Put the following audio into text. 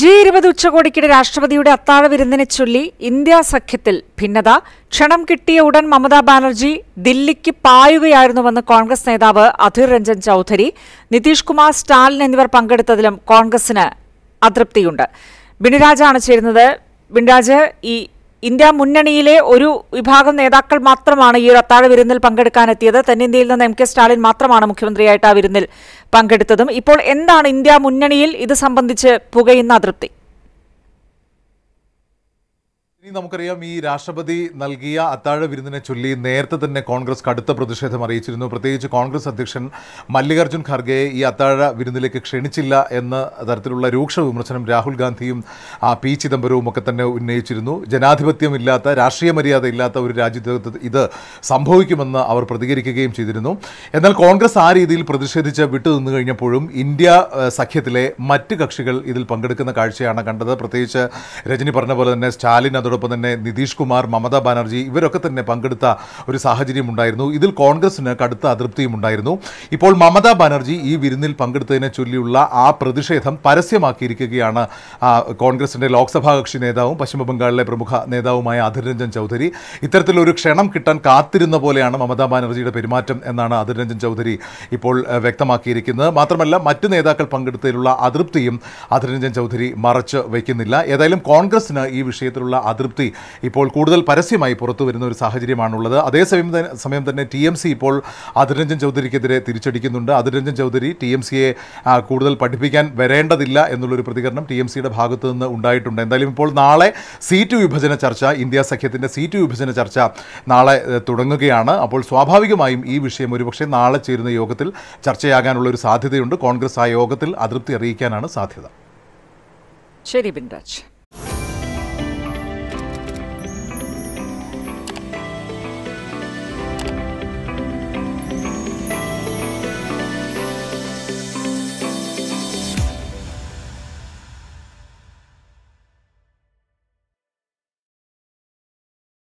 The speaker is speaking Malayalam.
ജി ഇരുപത് ഉച്ചകോടിക്കിടെ രാഷ്ട്രപതിയുടെ അത്താഴ വിരുന്നിനെ ചൊല്ലി ഇന്ത്യ സഖ്യത്തിൽ ഭിന്നത ക്ഷണം കിട്ടിയ ഉടൻ മമതാ ബാനർജി ദില്ലിക്ക് പായുകയായിരുന്നുവെന്ന് കോൺഗ്രസ് നേതാവ് അധിർ രഞ്ജൻ ചൌധരി നിതീഷ് കുമാർ സ്റ്റാലിൻ എന്നിവർ പങ്കെടുത്തതിലും കോൺഗ്രസിന് അതൃപ്തിയുണ്ട് ബിനുരാജാണ് ചേരുന്നത് ബിൻരാജ് ഈ ഇന്ത്യ മുന്നണിയിലെ ഒരു വിഭാഗം നേതാക്കൾ മാത്രമാണ് ഈ ഒരു അത്താഴ വിരുന്നിൽ പങ്കെടുക്കാനെത്തിയത് തെന്നിന്ത്യയിൽ നിന്ന് എം കെ സ്റ്റാലിൻ മാത്രമാണ് മുഖ്യമന്ത്രിയായിട്ട് ആ വിരുന്നിൽ പങ്കെടുത്തതും ഇപ്പോൾ എന്താണ് ഇന്ത്യ മുന്നണിയിൽ ഇത് സംബന്ധിച്ച് പുകയുന്ന അതൃപ്തി ഇനി നമുക്കറിയാം ഈ രാഷ്ട്രപതി നൽകിയ അത്താഴ വിരുന്നിനെ ചൊല്ലി നേരത്തെ തന്നെ കോൺഗ്രസ് കടുത്ത പ്രതിഷേധം അറിയിച്ചിരുന്നു പ്രത്യേകിച്ച് കോൺഗ്രസ് അധ്യക്ഷൻ മല്ലികാർജ്ജുൻ ഖാർഗെയെ ഈ അത്താഴ വിരുന്നിലേക്ക് ക്ഷണിച്ചില്ല എന്ന തരത്തിലുള്ള രൂക്ഷ വിമർശനം രാഹുൽ ഗാന്ധിയും പി ചിദംബരവും ഒക്കെ തന്നെ ഉന്നയിച്ചിരുന്നു ജനാധിപത്യമില്ലാത്ത രാഷ്ട്രീയ മര്യാദ ഇല്ലാത്ത ഒരു രാജ്യത്ത് ഇത് സംഭവിക്കുമെന്ന് അവർ പ്രതികരിക്കുകയും ചെയ്തിരുന്നു എന്നാൽ കോൺഗ്രസ് ആ രീതിയിൽ പ്രതിഷേധിച്ച് വിട്ടുനിന്നു കഴിഞ്ഞപ്പോഴും ഇന്ത്യ സഖ്യത്തിലെ മറ്റ് കക്ഷികൾ ഇതിൽ പങ്കെടുക്കുന്ന കാഴ്ചയാണ് കണ്ടത് പ്രത്യേകിച്ച് രജനി പറഞ്ഞ പോലെ തന്നെ സ്റ്റാലിൻ അതോടെ അതോടൊപ്പം തന്നെ നിതീഷ് കുമാർ മമതാ ബാനർജി ഇവരൊക്കെ തന്നെ പങ്കെടുത്ത ഒരു സാഹചര്യം ഉണ്ടായിരുന്നു ഇതിൽ കോൺഗ്രസിന് കടുത്ത അതൃപ്തിയും ഉണ്ടായിരുന്നു ഇപ്പോൾ മമതാ ബാനർജി ഈ വിരുന്നിൽ പങ്കെടുത്തതിനെ ചൊല്ലിയുള്ള ആ പ്രതിഷേധം പരസ്യമാക്കിയിരിക്കുകയാണ് കോൺഗ്രസിൻ്റെ ലോക്സഭാ കക്ഷി നേതാവും പശ്ചിമബംഗാളിലെ പ്രമുഖ നേതാവുമായ അധിർ രഞ്ജൻ ചൗധരി ഇത്തരത്തിലൊരു ക്ഷണം കിട്ടാൻ കാത്തിരുന്ന പോലെയാണ് മമതാ ബാനർജിയുടെ പെരുമാറ്റം എന്നാണ് അധിർ രഞ്ജൻ ചൗധരി ഇപ്പോൾ വ്യക്തമാക്കിയിരിക്കുന്നത് മാത്രമല്ല മറ്റു നേതാക്കൾ പങ്കെടുത്തതിലുള്ള അതൃപ്തിയും അധിർ രഞ്ജൻ ചൗധരി മറച്ച് വയ്ക്കുന്നില്ല ഏതായാലും കോൺഗ്രസിന് ഈ വിഷയത്തിലുള്ള അതൃപ്തി അതൃപ്തി ഇപ്പോൾ കൂടുതൽ പരസ്യമായി പുറത്തു വരുന്ന ഒരു സാഹചര്യമാണുള്ളത് അതേസമയം സമയം തന്നെ ടി എം സി ഇപ്പോൾ അതിരഞ്ജൻ ചൗധരിക്കെതിരെ തിരിച്ചടിക്കുന്നുണ്ട് അതിരഞ്ജൻ ചൗധരി ടി എം സിയെ കൂടുതൽ പഠിപ്പിക്കാൻ വരേണ്ടതില്ല എന്നുള്ളൊരു പ്രതികരണം ടി എം സിയുടെ ഭാഗത്തു നിന്ന് ഉണ്ടായിട്ടുണ്ട് എന്തായാലും ഇപ്പോൾ നാളെ സീറ്റ് വിഭജന ചർച്ച ഇന്ത്യ സഖ്യത്തിൻ്റെ സീറ്റ് വിഭജന ചർച്ച നാളെ തുടങ്ങുകയാണ് അപ്പോൾ സ്വാഭാവികമായും ഈ വിഷയം ഒരുപക്ഷെ നാളെ ചേരുന്ന യോഗത്തിൽ ചർച്ചയാകാനുള്ള ഒരു സാധ്യതയുണ്ട് കോൺഗ്രസ് ആ യോഗത്തിൽ അതൃപ്തി അറിയിക്കാനാണ് സാധ്യത ശരി ബിൻരാജ്